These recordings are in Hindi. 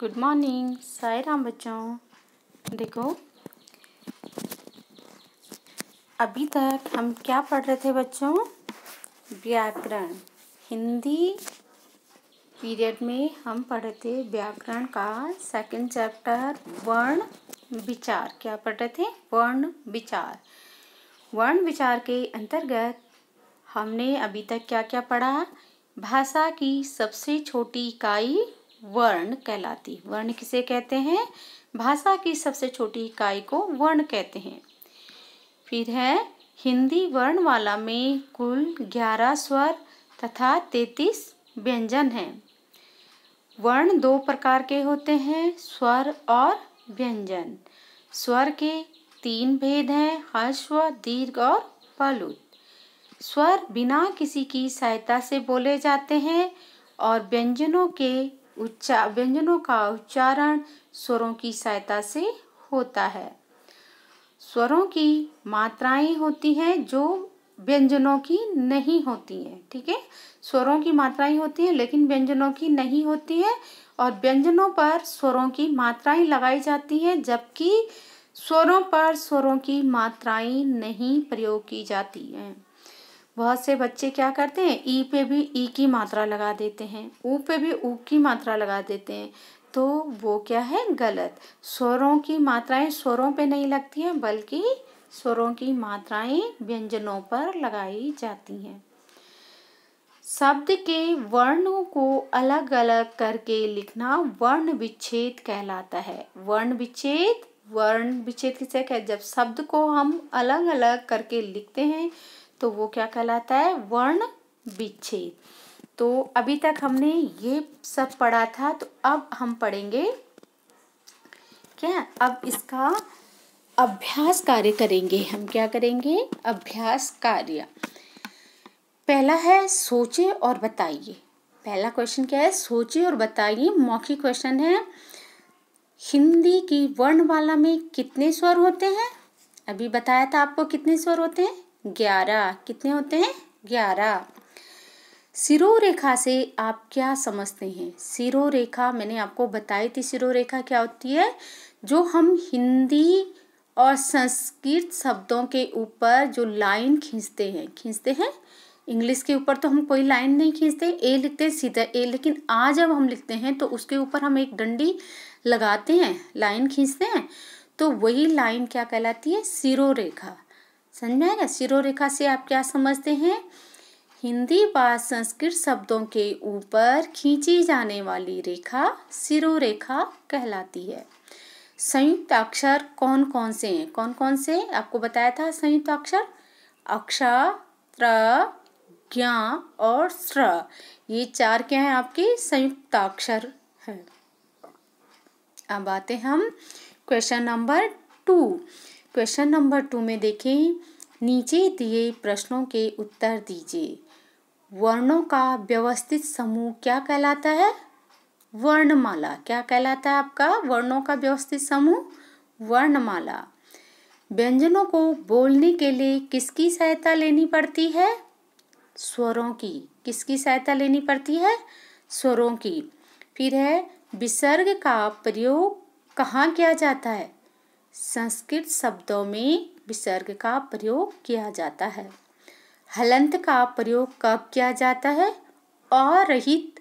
गुड मॉर्निंग साई राम बच्चों देखो अभी तक हम क्या पढ़ रहे थे बच्चों व्याकरण हिंदी पीरियड में हम पढ़ रहे थे व्याकरण का सेकंड चैप्टर वर्ण विचार क्या पढ़ रहे थे वर्ण विचार वर्ण विचार के अंतर्गत हमने अभी तक क्या क्या पढ़ा भाषा की सबसे छोटी इकाई वर्ण कहलाती वर्ण किसे कहते हैं भाषा की सबसे छोटी इकाई को वर्ण कहते हैं फिर है हिंदी वर्ण वाला में कुल ग्यारह स्वर तथा तैतीस व्यंजन हैं वर्ण दो प्रकार के होते हैं स्वर और व्यंजन स्वर के तीन भेद हैं हर्ष्व दीर्घ और पलुत स्वर बिना किसी की सहायता से बोले जाते हैं और व्यंजनों के उच्चा व्यंजनों का उच्चारण स्वरों की सहायता से होता है स्वरों की मात्राएं होती हैं जो व्यंजनों की नहीं होती हैं ठीक है स्वरों की मात्राएं होती हैं लेकिन व्यंजनों की नहीं होती है और व्यंजनों पर स्वरों की मात्राएं लगाई जाती हैं जबकि स्वरों पर स्वरों की मात्राएं नहीं प्रयोग की जाती हैं बहुत से बच्चे क्या करते हैं ई पे भी ई की मात्रा लगा देते हैं ऊ पे भी ऊ की मात्रा लगा देते हैं तो वो क्या है गलत स्वरों की मात्राएं स्वरों पे नहीं लगती हैं बल्कि स्वरों की मात्राएं व्यंजनों पर लगाई जाती हैं शब्द के वर्णों को अलग अलग करके लिखना वर्ण विच्छेद कहलाता है वर्ण विच्छेद वर्ण विच्छेद किसे हैं जब शब्द को हम अलग अलग करके लिखते हैं तो वो क्या कहलाता है वर्ण विच्छेद तो अभी तक हमने ये सब पढ़ा था तो अब हम पढ़ेंगे क्या अब इसका अभ्यास कार्य करेंगे हम क्या करेंगे अभ्यास कार्य पहला है सोचे और बताइए पहला क्वेश्चन क्या है सोचे और बताइए मौखिक क्वेश्चन है हिंदी की वर्णमाला में कितने स्वर होते हैं अभी बताया था आपको कितने स्वर होते हैं ग्यारह कितने होते हैं ग्यारह सिरो रेखा से आप क्या समझते हैं सिरो रेखा मैंने आपको बताई थी सिरो रेखा क्या होती है जो हम हिंदी और संस्कृत शब्दों के ऊपर जो लाइन खींचते हैं खींचते हैं इंग्लिश के ऊपर तो हम कोई लाइन नहीं खींचते ए लिखते हैं सीधा ए लेकिन आ जब हम लिखते हैं तो उसके ऊपर हम एक डंडी लगाते हैं लाइन खींचते हैं तो वही लाइन क्या कहलाती है सिरो रेखा समझ में आएगा शिरोरेखा से आप क्या समझते हैं हिंदी व संस्कृत शब्दों के ऊपर खींची जाने वाली रेखा शिरोरेखा कहलाती है संयुक्त अक्षर कौन कौन से हैं कौन कौन से आपको बताया था संयुक्त अक्षर अक्षा त्र ज्ञा और स्र ये चार क्या हैं आपके संयुक्त अक्षर हैं अब आते हम question number two question number two में देखें नीचे दिए प्रश्नों के उत्तर दीजिए वर्णों का व्यवस्थित समूह क्या कहलाता है वर्णमाला क्या कहलाता है आपका वर्णों का व्यवस्थित समूह वर्णमाला व्यंजनों को बोलने के लिए किसकी सहायता लेनी पड़ती है स्वरों की किसकी सहायता लेनी पड़ती है स्वरों की फिर है विसर्ग का प्रयोग कहाँ किया जाता है संस्कृत शब्दों में विसर्ग का प्रयोग किया जाता है हलंत का प्रयोग कब किया जाता है अरहित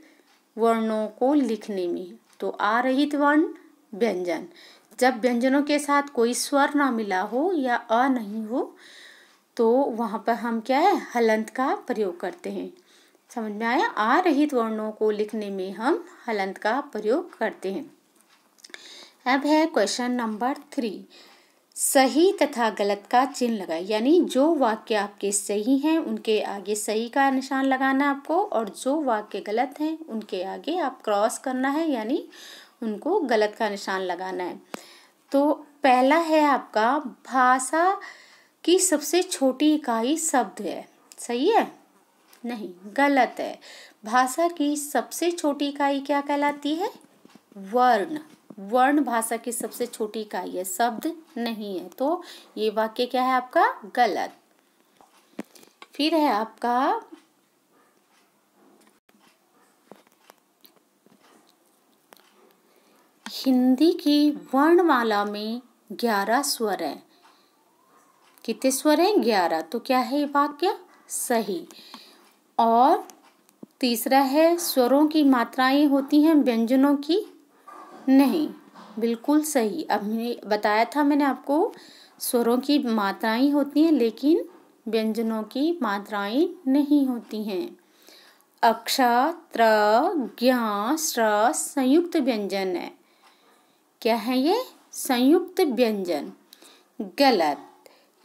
वर्णों को लिखने में तो अरहित वर्ण व्यंजन जब व्यंजनों के साथ कोई स्वर ना मिला हो या अ नहीं हो तो वहाँ पर हम क्या है हलंत का प्रयोग करते हैं समझ में आया आ रहित वर्णों को लिखने में हम हलंत का प्रयोग करते हैं अब है क्वेश्चन नंबर थ्री सही तथा गलत का चिन्ह लगाए यानी जो वाक्य आपके सही हैं उनके आगे सही का निशान लगाना आपको और जो वाक्य गलत हैं उनके आगे आप क्रॉस करना है यानी उनको गलत का निशान लगाना है तो पहला है आपका भाषा की सबसे छोटी इकाई शब्द है सही है नहीं गलत है भाषा की सबसे छोटी इकाई क्या कहलाती है वर्ण वर्ण भाषा की सबसे छोटी इकाई है शब्द नहीं है तो ये वाक्य क्या है आपका गलत फिर है आपका हिंदी की वर्णमाला में ग्यारह स्वर हैं कितने स्वर हैं ग्यारह तो क्या है ये वाक्य सही और तीसरा है स्वरों की मात्राएं होती हैं व्यंजनों की नहीं बिल्कुल सही अब मैंने बताया था मैंने आपको स्वरों की मात्राएं होती हैं लेकिन व्यंजनों की मात्राएं नहीं होती हैं अक्षा त्र ज्ञा स्र संयुक्त व्यंजन है क्या है ये संयुक्त व्यंजन गलत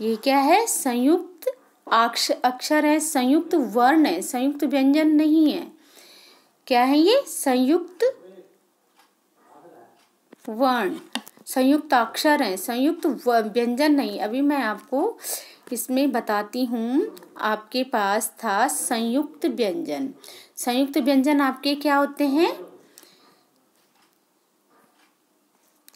ये क्या है संयुक्त अक्ष अक्षर है संयुक्त वर्ण है संयुक्त व्यंजन नहीं है क्या है ये संयुक्त वर्ण संयुक्त अक्षर हैं संयुक्त व्यंजन नहीं अभी मैं आपको इसमें बताती हूँ आपके पास था संयुक्त व्यंजन संयुक्त व्यंजन आपके क्या होते हैं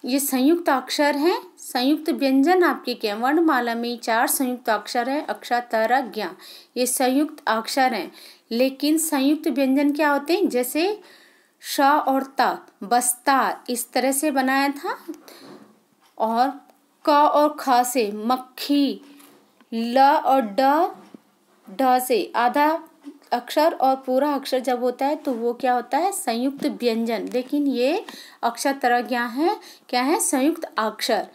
ये संयुक्त अक्षर हैं संयुक्त व्यंजन आपके क्या वर्णमाला में चार संयुक्त अक्षर हैं अक्षर तरह ज्ञा ये संयुक्त अक्षर हैं लेकिन संयुक्त व्यंजन क्या होते हैं जैसे श और त बस्ता इस तरह से बनाया था और क और ख से मक्खी ल और ड ड से आधा अक्षर और पूरा अक्षर जब होता है तो वो क्या होता है संयुक्त व्यंजन लेकिन ये अक्षर तरह क्या है क्या है संयुक्त अक्षर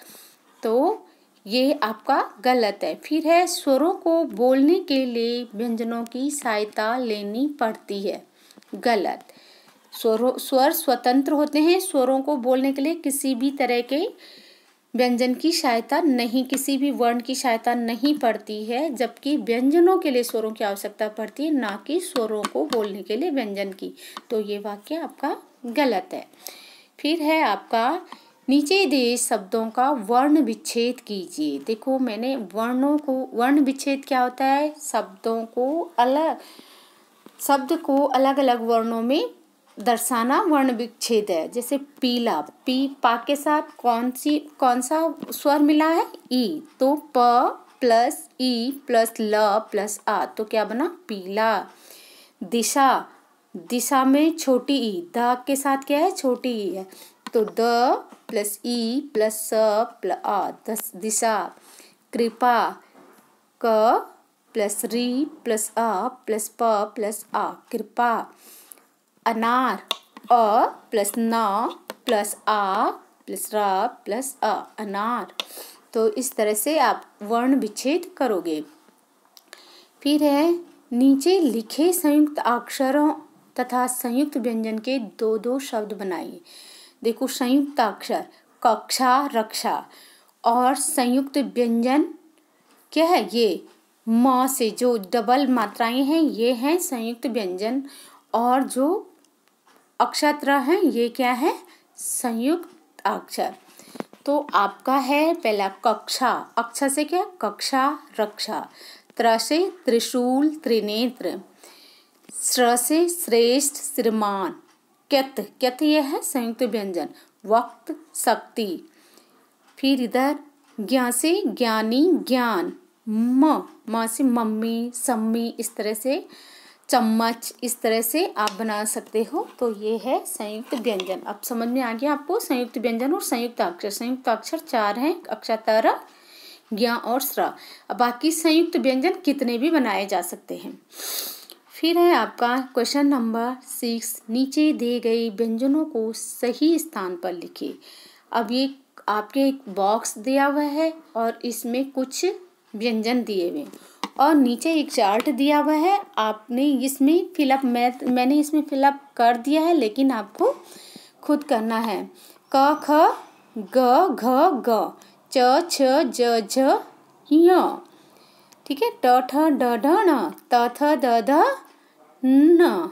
तो ये आपका गलत है फिर है स्वरों को बोलने के लिए व्यंजनों की सहायता लेनी पड़ती है गलत स्वरों स्वर स्वतंत्र होते हैं स्वरों को बोलने के लिए किसी भी तरह के व्यंजन की सहायता नहीं किसी भी वर्ण की सहायता नहीं पड़ती है जबकि व्यंजनों के लिए स्वरों की आवश्यकता पड़ती है ना कि स्वरों को बोलने के लिए व्यंजन की तो ये वाक्य आपका गलत है फिर है आपका नीचे दिए शब्दों का वर्ण विच्छेद कीजिए देखो मैंने वर्णों को वर्ण विच्छेद क्या होता है शब्दों को अलग शब्द को अलग अलग वर्णों में दर्शाना वर्ण विच्छेद है जैसे पीला पी पा के साथ कौन सी कौन सा स्वर मिला है ई तो प प्लस ई प्लस ल प्लस आ तो क्या बना पीला दिशा दिशा में छोटी ई द के साथ क्या है छोटी ई है तो द प्लस ई प्लस स प्लस आ दस दिशा कृपा क प्लस री प्लस अ प्लस प प्लस आ कृपा अनार अ प्लस न प्लस आ प्लस र प्लस अ अनार तो इस तरह से आप वर्ण विच्छेद करोगे फिर है नीचे लिखे संयुक्त अक्षरों तथा संयुक्त व्यंजन के दो दो शब्द बनाइए देखो संयुक्त अक्षर कक्षा रक्षा और संयुक्त व्यंजन क्या है ये म से जो डबल मात्राएं हैं ये हैं संयुक्त व्यंजन और जो अक्षत्र है ये क्या है संयुक्त अक्षर तो आपका है पहला कक्षा अक्षर से क्या कक्षा रक्षा त्र से त्रिशूल त्रिनेत्र स्र से श्रेष्ठ श्रीमान क्यत क्यत यह है संयुक्त व्यंजन वक्त शक्ति फिर इधर ज्ञा से ज्ञानी ज्ञान म माँ से मम्मी सम्मी इस तरह से चम्मच इस तरह से आप बना सकते हो तो ये है संयुक्त व्यंजन अब समझ में आ गया आपको संयुक्त व्यंजन और संयुक्त अक्षर संयुक्त अक्षर चार हैं अक्षर तर ज्ञा और स्र बाकी संयुक्त व्यंजन कितने भी बनाए जा सकते हैं फिर है आपका क्वेश्चन नंबर सिक्स नीचे दिए गए व्यंजनों को सही स्थान पर लिखिए अब ये आपके एक बॉक्स दिया हुआ है और इसमें कुछ व्यंजन दिए हुए हैं और नीचे एक चार्ट दिया हुआ है आपने इसमें फिलअप मैं मैंने इसमें फिलअप कर दिया है लेकिन आपको खुद करना है क ख ग घ ग च छ ज झ ठीक है ट ठ ड ढ ण त थ द ध न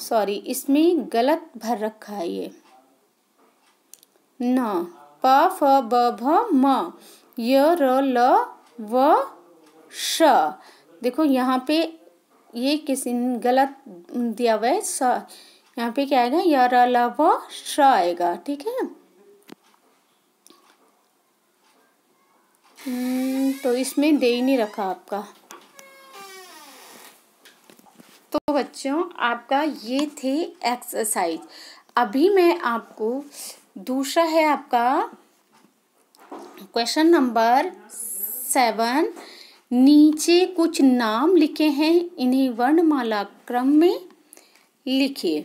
सॉरी इसमें गलत भर रखा है ये न प फ ब भ म य र ल व श देखो यहाँ पे ये किसी गलत दिया हुआ है स यहाँ पे क्या आएगा यार व श आएगा ठीक है हम्म, तो इसमें दे ही नहीं रखा आपका तो बच्चों आपका ये थे एक्सरसाइज अभी मैं आपको दूसरा है आपका क्वेश्चन नंबर सेवन नीचे कुछ नाम लिखे हैं इन्हें वर्णमाला क्रम में लिखिए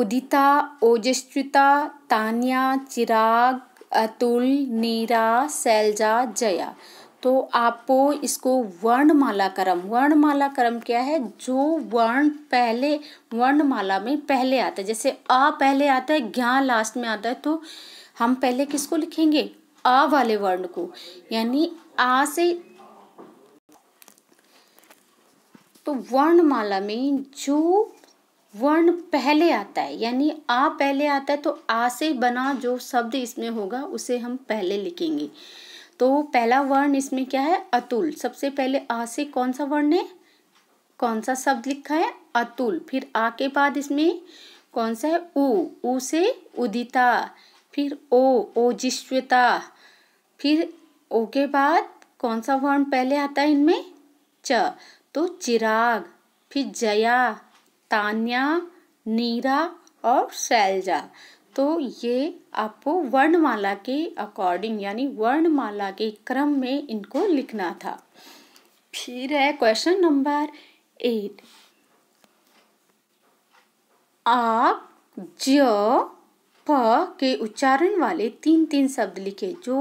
उदिता ओजस्विता तानिया चिराग अतुल नीरा सैलजा जया तो आपको इसको वर्णमाला क्रम वर्णमाला क्रम क्या है जो वर्ण पहले वर्णमाला में पहले आता है जैसे अ पहले आता है ज्ञा लास्ट में आता है तो हम पहले किसको लिखेंगे अ वाले वर्ण को यानी आ से तो वर्णमाला में जो वर्ण पहले आता है यानी आ पहले आता है तो आ से बना जो शब्द इसमें होगा उसे हम पहले लिखेंगे तो पहला वर्ण इसमें क्या है अतुल सबसे पहले आ से कौन सा वर्ण है कौन सा शब्द लिखा है अतुल फिर आ के बाद इसमें कौन सा है ऊ ऊ से उदिता फिर ओ ओजिश्वता फिर ओ के बाद कौन सा वर्ण पहले आता है इनमें च तो चिराग फिर जया तान्या नीरा और शैलजा तो ये आपको वर्णमाला के अकॉर्डिंग यानी वर्णमाला के क्रम में इनको लिखना था फिर है क्वेश्चन नंबर एट आप ज प के उच्चारण वाले तीन तीन शब्द लिखे जो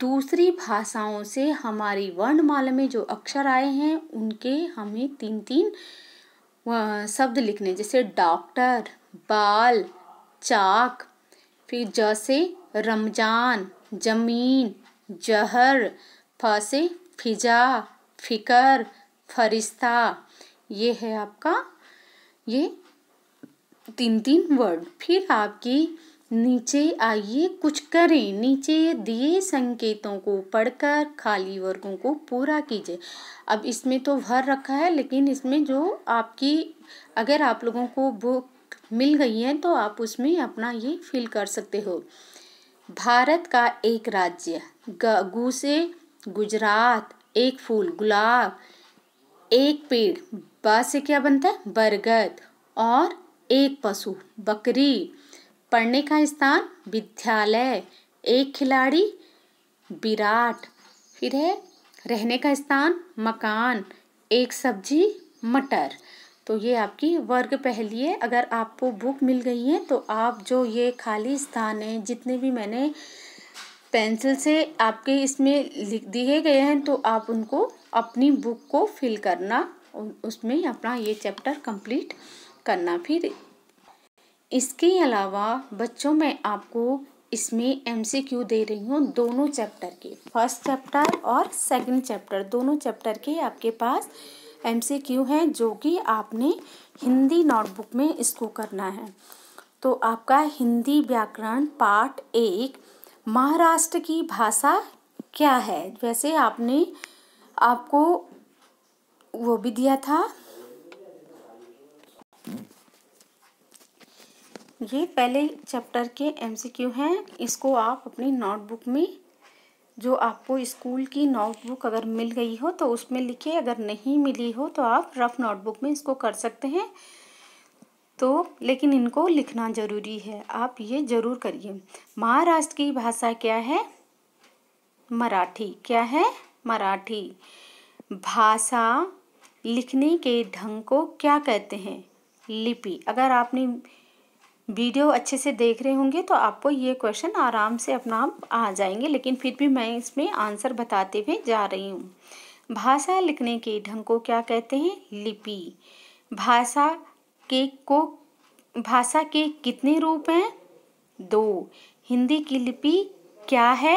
दूसरी भाषाओं से हमारी वर्णमाला में जो अक्षर आए हैं उनके हमें तीन तीन शब्द लिखने जैसे डॉक्टर बाल चाक फिर जैसे रमजान जमीन जहर फसे फिजा फिकर फरिश्ता ये है आपका ये तीन तीन वर्ड फिर आपके नीचे आइए कुछ करें नीचे दिए संकेतों को पढ़कर खाली वर्गों को पूरा कीजिए अब इसमें तो भर रखा है लेकिन इसमें जो आपकी अगर आप लोगों को बुक मिल गई है तो आप उसमें अपना ये फिल कर सकते हो भारत का एक राज्य गूसे से गुजरात एक फूल गुलाब एक पेड़ बा से क्या बनता है बरगद और एक पशु बकरी पढ़ने का स्थान विद्यालय एक खिलाड़ी विराट फिर है रहने का स्थान मकान एक सब्जी मटर तो ये आपकी वर्ग पहली है अगर आपको बुक मिल गई है तो आप जो ये खाली स्थान है जितने भी मैंने पेंसिल से आपके इसमें लिख दिए गए हैं तो आप उनको अपनी बुक को फिल करना उसमें अपना ये चैप्टर कंप्लीट करना फिर इसके अलावा बच्चों मैं आपको इसमें एम दे रही हूँ दोनों चैप्टर के फर्स्ट चैप्टर और सेकंड चैप्टर दोनों चैप्टर के आपके पास एम हैं जो कि आपने हिंदी नोटबुक में इसको करना है तो आपका हिंदी व्याकरण पार्ट एक महाराष्ट्र की भाषा क्या है वैसे आपने आपको वो भी दिया था ये पहले चैप्टर के एमसीक्यू हैं इसको आप अपनी नोटबुक में जो आपको स्कूल की नोटबुक अगर मिल गई हो तो उसमें लिखे अगर नहीं मिली हो तो आप रफ़ नोटबुक में इसको कर सकते हैं तो लेकिन इनको लिखना ज़रूरी है आप ये ज़रूर करिए महाराष्ट्र की भाषा क्या है मराठी क्या है मराठी भाषा लिखने के ढंग को क्या कहते हैं लिपि अगर आपने वीडियो अच्छे से देख रहे होंगे तो आपको ये क्वेश्चन आराम से अपना आप आ जाएंगे लेकिन फिर भी मैं इसमें आंसर बताते हुए जा रही हूँ भाषा लिखने के ढंग को क्या कहते हैं लिपि भाषा के को भाषा के कितने रूप हैं दो हिंदी की लिपि क्या है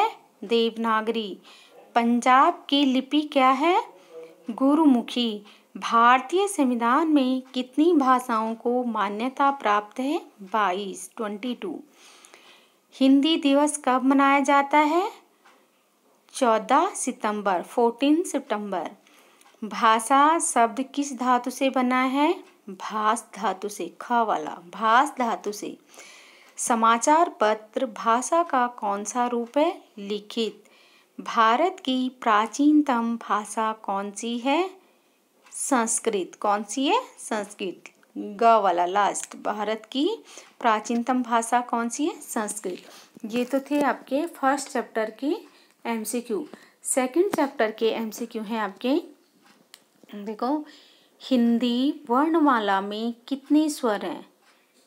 देवनागरी पंजाब की लिपि क्या है गुरुमुखी भारतीय संविधान में कितनी भाषाओं को मान्यता प्राप्त है बाईस ट्वेंटी टू हिंदी दिवस कब मनाया जाता है चौदह सितंबर फोर्टीन सितंबर भाषा शब्द किस धातु से बना है भास धातु से ख वाला भास धातु से समाचार पत्र भाषा का कौन सा रूप है लिखित भारत की प्राचीनतम भाषा कौन सी है संस्कृत कौन सी है संस्कृत ग वाला लास्ट भारत की प्राचीनतम भाषा कौन सी है संस्कृत ये तो थे आपके फर्स्ट चैप्टर के एमसीक्यू सेकंड चैप्टर के एमसीक्यू हैं आपके देखो हिंदी वर्णमाला में कितने स्वर हैं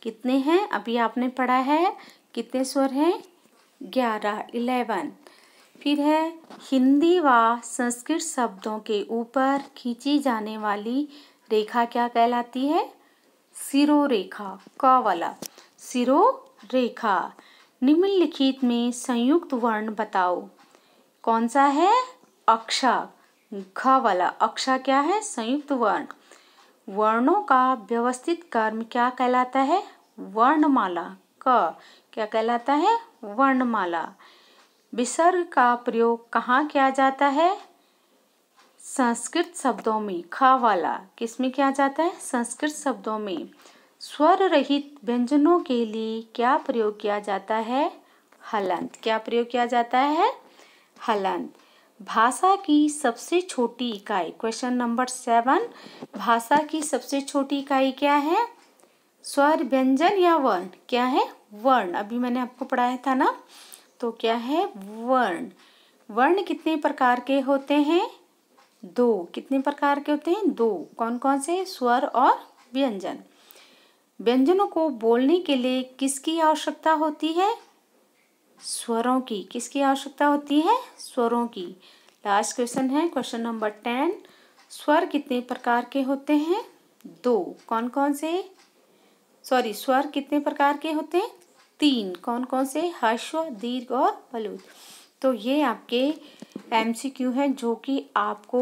कितने हैं अभी आपने पढ़ा है कितने स्वर हैं ग्यारह इलेवन फिर है हिंदी व संस्कृत शब्दों के ऊपर खींची जाने वाली रेखा क्या कहलाती है सिरो रेखा क वाला सिरो रेखा निम्नलिखित में संयुक्त वर्ण बताओ कौन सा है अक्षा घ वाला अक्षा क्या है संयुक्त वर्ण वर्णों का व्यवस्थित कर्म क्या कहलाता है वर्णमाला क क्या कहलाता है वर्णमाला विसर्ग का प्रयोग कहाँ किया जाता है संस्कृत शब्दों में ख वाला किस में किया जाता है संस्कृत शब्दों में स्वर रहित व्यंजनों के लिए क्या प्रयोग किया जाता है हलंत क्या प्रयोग किया जाता है हलंत भाषा की सबसे छोटी इकाई क्वेश्चन नंबर सेवन भाषा की सबसे छोटी इकाई क्या है स्वर व्यंजन या वर्ण क्या है वर्ण अभी मैंने आपको पढ़ाया था ना तो क्या है वर्ण वर्ण कितने प्रकार के होते हैं दो कितने प्रकार के होते हैं दो कौन कौन से स्वर और व्यंजन व्यंजनों को बोलने के लिए किसकी आवश्यकता होती है स्वरों की किसकी आवश्यकता होती है स्वरों की लास्ट क्वेश्चन है क्वेश्चन नंबर टेन स्वर कितने प्रकार के होते हैं दो कौन कौन से सॉरी स्वर कितने प्रकार के होते हैं तीन कौन कौन से हर्ष्व दीर्घ और पलुत तो ये आपके एमसीक्यू हैं जो कि आपको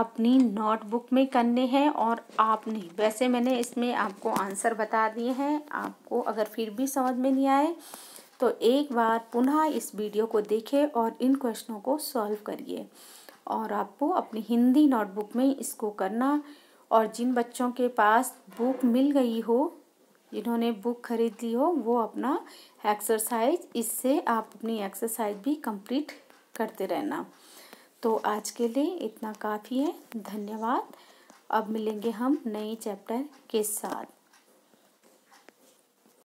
अपनी नोटबुक में करने हैं और आप नहीं वैसे मैंने इसमें आपको आंसर बता दिए हैं आपको अगर फिर भी समझ में नहीं आए तो एक बार पुनः इस वीडियो को देखें और इन क्वेश्चनों को सॉल्व करिए और आपको अपनी हिंदी नोटबुक में इसको करना और जिन बच्चों के पास बुक मिल गई हो जिन्होंने बुक खरीद ली हो वो अपना एक्सरसाइज इससे आप अपनी एक्सरसाइज भी कंप्लीट करते रहना तो आज के लिए इतना काफ़ी है धन्यवाद अब मिलेंगे हम नए चैप्टर के साथ